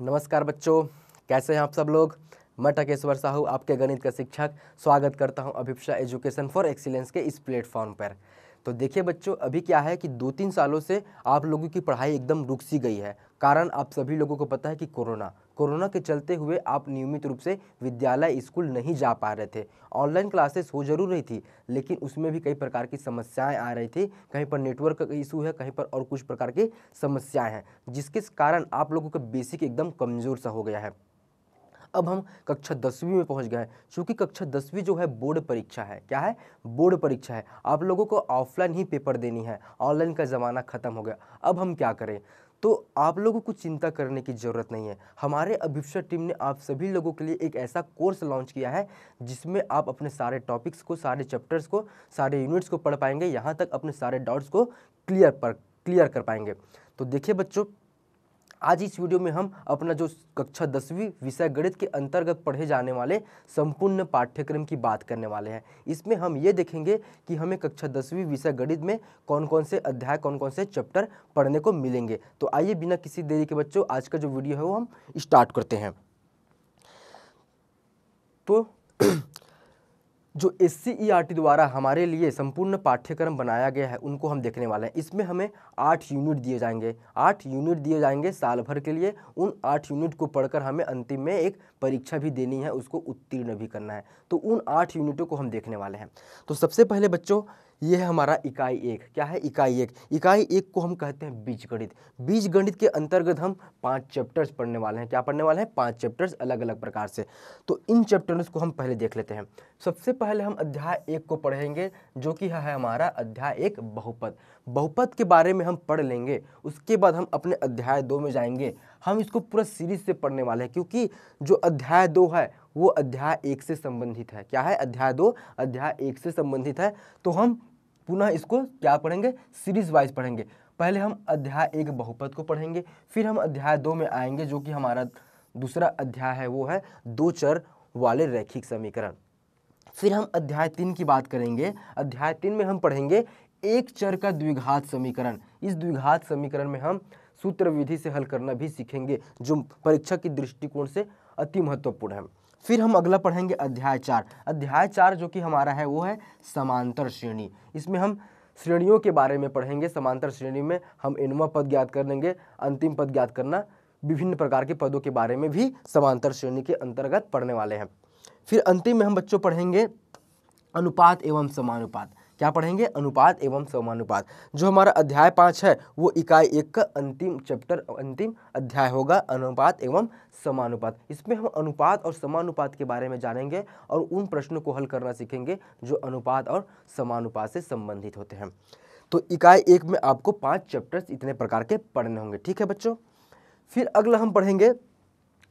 नमस्कार बच्चों कैसे हैं आप सब लोग मैं टकेश्वर साहू आपके गणित का शिक्षक स्वागत करता हूं अभिप्सा एजुकेशन फॉर एक्सीलेंस के इस प्लेटफॉर्म पर तो देखिए बच्चों अभी क्या है कि दो तीन सालों से आप लोगों की पढ़ाई एकदम रुक सी गई है कारण आप सभी लोगों को पता है कि कोरोना कोरोना के चलते हुए आप नियमित रूप से विद्यालय स्कूल नहीं जा पा रहे थे ऑनलाइन क्लासेस हो जरूर रही थी लेकिन उसमें भी कई प्रकार की समस्याएं आ रही थी कहीं पर नेटवर्क का इशू है कहीं पर और कुछ प्रकार की समस्याएं हैं जिसके कारण आप लोगों का बेसिक एकदम कमज़ोर सा हो गया है अब हम कक्षा दसवीं में पहुंच गए हैं चूँकि कक्षा दसवीं जो है बोर्ड परीक्षा है क्या है बोर्ड परीक्षा है आप लोगों को ऑफलाइन ही पेपर देनी है ऑनलाइन का ज़माना ख़त्म हो गया अब हम क्या करें तो आप लोगों को चिंता करने की ज़रूरत नहीं है हमारे अभिप्सा टीम ने आप सभी लोगों के लिए एक ऐसा कोर्स लॉन्च किया है जिसमें आप अपने सारे टॉपिक्स को सारे चैप्टर्स को सारे यूनिट्स को पढ़ पाएंगे यहाँ तक अपने सारे डाउट्स को क्लियर पर क्लियर कर पाएंगे तो देखिए बच्चों आज इस वीडियो में हम अपना जो कक्षा दसवीं विषय गणित के अंतर्गत पढ़े जाने वाले संपूर्ण पाठ्यक्रम की बात करने वाले हैं इसमें हम ये देखेंगे कि हमें कक्षा दसवीं विषय गणित में कौन कौन से अध्याय कौन कौन से चैप्टर पढ़ने को मिलेंगे तो आइए बिना किसी देरी के बच्चों आज का जो वीडियो है वो हम स्टार्ट करते हैं तो जो एस सी ई द्वारा हमारे लिए संपूर्ण पाठ्यक्रम बनाया गया है उनको हम देखने वाले हैं इसमें हमें आठ यूनिट दिए जाएंगे आठ यूनिट दिए जाएंगे साल भर के लिए उन आठ यूनिट को पढ़कर हमें अंतिम में एक परीक्षा भी देनी है उसको उत्तीर्ण भी करना है तो उन आठ यूनिटों को हम देखने वाले हैं तो सबसे पहले बच्चों ये है हमारा इकाई एक क्या है इकाई एक इकाई एक को हम कहते हैं बीज गणित बीज गणित के अंतर्गत हम पांच चैप्टर्स पढ़ने वाले हैं क्या पढ़ने वाले हैं पांच चैप्टर्स अलग अलग प्रकार से तो इन चैप्टर्स को हम पहले देख लेते हैं सबसे पहले हम अध्याय एक को पढ़ेंगे जो कि है हमारा अध्याय एक बहुपद बहुपद के बारे में हम पढ़ लेंगे उसके बाद हम अपने अध्याय दो में जाएंगे हम इसको पूरा सीरीज से पढ़ने वाले हैं क्योंकि जो अध्याय दो है वो अध्याय एक से संबंधित है क्या है अध्याय दो अध्याय एक से संबंधित है तो हम पुनः इसको क्या पढ़ेंगे सीरीज वाइज पढ़ेंगे पहले हम अध्याय एक बहुपद को पढ़ेंगे फिर हम अध्याय दो में आएंगे जो कि हमारा दूसरा अध्याय है वो है दो चर वाले रैखिक समीकरण फिर हम अध्याय तीन की बात करेंगे अध्याय तीन में हम पढ़ेंगे एक चर का द्विघात समीकरण इस द्विघात समीकरण में हम सूत्र विधि से हल करना भी सीखेंगे जो परीक्षा के दृष्टिकोण से अति महत्वपूर्ण है फिर हम अगला पढ़ेंगे अध्याय चार अध्याय चार जो कि हमारा है वो है समांतर श्रेणी इसमें हम श्रेणियों के बारे में पढ़ेंगे समांतर श्रेणी में हम इनवा पद ज्ञात कर लेंगे अंतिम पद ज्ञात करना विभिन्न प्रकार के पदों के बारे में भी समांतर श्रेणी के अंतर्गत पढ़ने वाले हैं फिर अंतिम में हम बच्चों पढ़ेंगे अनुपात एवं समानुपात क्या पढ़ेंगे अनुपात एवं समानुपात जो हमारा अध्याय पाँच है वो इकाई एक का अंतिम चैप्टर अंतिम अध्याय होगा अनुपात एवं समानुपात इसमें हम अनुपात और समानुपात के बारे में जानेंगे और उन प्रश्नों को हल करना सीखेंगे जो अनुपात और समानुपात से संबंधित होते हैं तो इकाई एक में आपको पाँच चैप्टर्स इतने प्रकार के पढ़ने होंगे ठीक है बच्चों फिर अगला हम पढ़ेंगे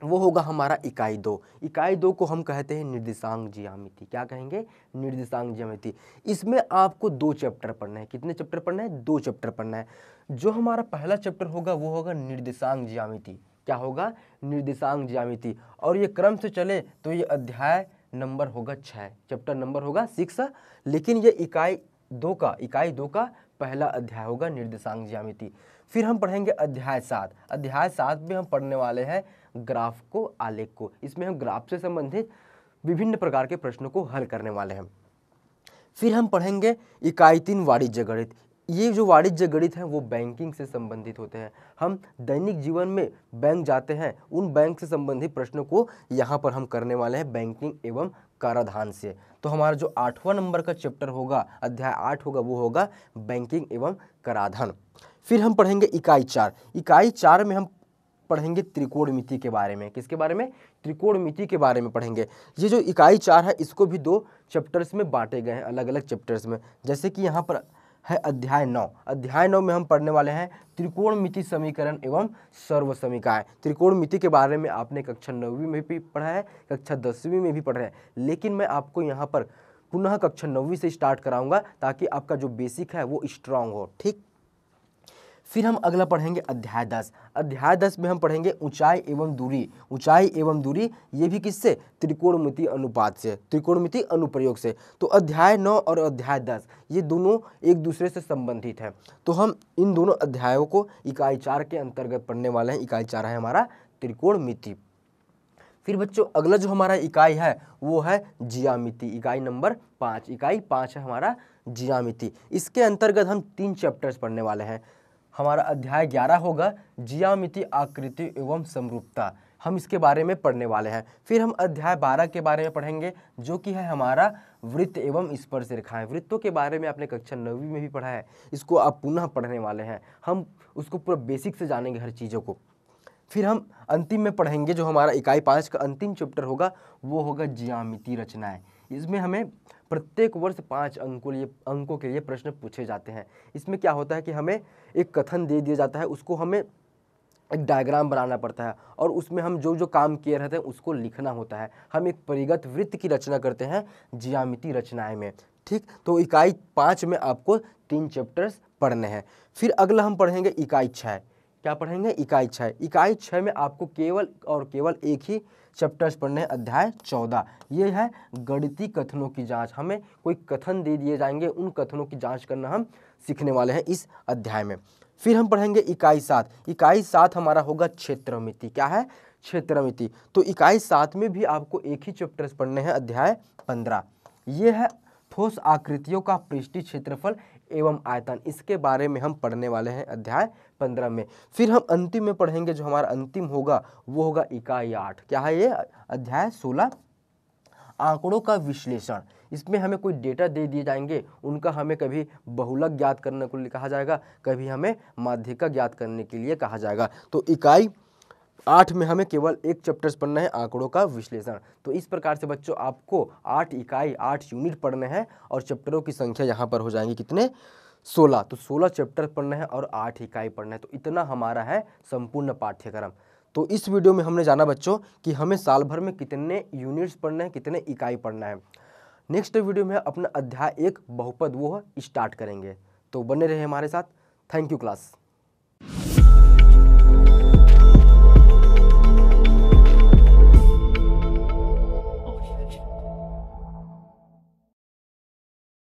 वो होगा हमारा इकाई दो इकाई दो को हम कहते हैं निर्देशांग ज्यामिति क्या कहेंगे निर्देशांग ज्यामिति इसमें आपको दो चैप्टर पढ़ना है कितने चैप्टर पढ़ना है दो चैप्टर पढ़ना है जो हमारा पहला चैप्टर होगा वो होगा निर्देशांग ज्यामिति क्या होगा निर्देशांग ज्यामिति और ये क्रम से चले तो ये अध्याय नंबर होगा छः चैप्टर नंबर होगा सिक्स लेकिन ये इकाई दो का इकाई दो का पहला अध्याय होगा निर्देशांग ज्यामिति फिर हम पढ़ेंगे अध्याय सात अध्याय सात में हम पढ़ने वाले हैं ग्राफ को आलेख को इसमें हम ग्राफ से संबंधित विभिन्न प्रकार के प्रश्नों को हल करने वाले हैं फिर हम पढ़ेंगे इकाई तीन वाणिज्य गणित ये जो वाणिज्य गणित हैं वो बैंकिंग से संबंधित होते हैं हम दैनिक जीवन में बैंक जाते हैं उन बैंक से संबंधित प्रश्नों को यहाँ पर हम करने वाले हैं बैंकिंग एवं कराधान से तो हमारा जो आठवां नंबर का चैप्टर होगा अध्याय आठ होगा वो होगा बैंकिंग एवं कराधान फिर हम पढ़ेंगे इकाई चार इकाई चार में हम पढ़ेंगे त्रिकोणमिति के बारे में किसके बारे में त्रिकोणमिति के बारे में पढ़ेंगे ये जो इकाई चार है इसको भी दो चैप्टर्स में बांटे गए हैं अलग अलग चैप्टर्स में जैसे कि यहाँ पर है अध्याय नौ अध्याय नौ में हम पढ़ने वाले हैं त्रिकोणमिति समीकरण एवं सर्व समीकाय त्रिकोणमिति के बारे में आपने कक्षा नौवीं में भी पढ़ा है कक्षा दसवीं में भी पढ़ा है लेकिन मैं आपको यहाँ पर पुनः कक्षा नौवीं से स्टार्ट कराऊंगा ताकि आपका जो बेसिक है वो स्ट्रांग हो ठीक फिर हम अगला पढ़ेंगे अध्याय दस अध्याय दस में हम पढ़ेंगे ऊंचाई एवं दूरी ऊंचाई एवं दूरी ये भी किससे त्रिकोणमिति अनुपात से त्रिकोणमिति अनुप्रयोग से तो अध्याय नौ और अध्याय दस ये दोनों एक दूसरे से संबंधित हैं तो हम इन दोनों अध्यायों को इकाई चार के अंतर्गत पढ़ने वाले हैं इकाई चार है हमारा त्रिकोण फिर बच्चों अगला जो हमारा इकाई है वो है जियामिति इकाई नंबर पाँच इकाई पाँच है हमारा जियामिति इसके अंतर्गत हम तीन चैप्टर्स पढ़ने वाले हैं हमारा अध्याय ग्यारह होगा जियामिति आकृति एवं समरूपता हम इसके बारे में पढ़ने वाले हैं फिर हम अध्याय बारह के बारे में पढ़ेंगे जो कि है हमारा वृत्त एवं स्पर्श रेखाएं वृत्तों के बारे में आपने कक्षा नवी में भी पढ़ा है इसको आप पुनः पढ़ने वाले हैं हम उसको पूरा बेसिक से जानेंगे हर चीज़ों को फिर हम अंतिम में पढ़ेंगे जो हमारा इकाई पाँच का अंतिम चैप्टर होगा वो होगा जियामिति रचनाएँ इसमें हमें प्रत्येक वर्ष पाँच अंकों लिए अंकों के लिए प्रश्न पूछे जाते हैं इसमें क्या होता है कि हमें एक कथन दे दिया जाता है उसको हमें एक डायग्राम बनाना पड़ता है और उसमें हम जो जो काम किए रहते हैं उसको लिखना होता है हम एक परिगत वृत्त की रचना करते हैं जियामिति रचनाएं में ठीक तो इकाई पाँच में आपको तीन चैप्टर्स पढ़ने हैं फिर अगला हम पढ़ेंगे इकाई छः क्या पढ़ेंगे इकाई छः इकाई छः में आपको केवल और केवल एक ही चैप्टर्स पढ़ने हैं अध्याय चौदह ये है गणितीय कथनों की जांच हमें कोई कथन दे दिए जाएंगे उन कथनों की जांच करना हम सीखने वाले हैं इस अध्याय में फिर हम पढ़ेंगे इकाई सात इकाई सात हमारा होगा क्षेत्रमिति क्या है क्षेत्रमिति तो इकाई सात में भी आपको एक ही चैप्टर्स पढ़ने हैं अध्याय पंद्रह ये है ठोस आकृतियों का पृष्ठी क्षेत्रफल एवं आयतन इसके बारे में हम पढ़ने वाले हैं अध्याय पंद्रह में फिर हम अंतिम में पढ़ेंगे जो हमारा अंतिम होगा वो होगा इकाई आठ क्या है ये अध्याय सोलह आंकड़ों का विश्लेषण इसमें हमें कोई डेटा दे दिए जाएंगे उनका हमें कभी बहुलक ज्ञात करने के लिए कहा जाएगा कभी हमें माध्यिका ज्ञात करने के लिए कहा जाएगा तो इकाई आठ में हमें केवल एक चैप्टर्स पढ़ना है आंकड़ों का विश्लेषण तो इस प्रकार से बच्चों आपको आठ इकाई आठ यूनिट पढ़ने हैं और चैप्टरों की संख्या यहाँ पर हो जाएंगी कितने सोलह तो सोलह चैप्टर पढ़ने हैं और आठ इकाई पढ़ना है तो इतना हमारा है संपूर्ण पाठ्यक्रम तो इस वीडियो में हमने जाना बच्चों कि हमें साल भर में कितने यूनिट्स पढ़ने हैं कितने इकाई पढ़ना है नेक्स्ट वीडियो में अपना अध्याय एक बहुपद वो स्टार्ट करेंगे तो बने रहे हमारे साथ थैंक यू क्लास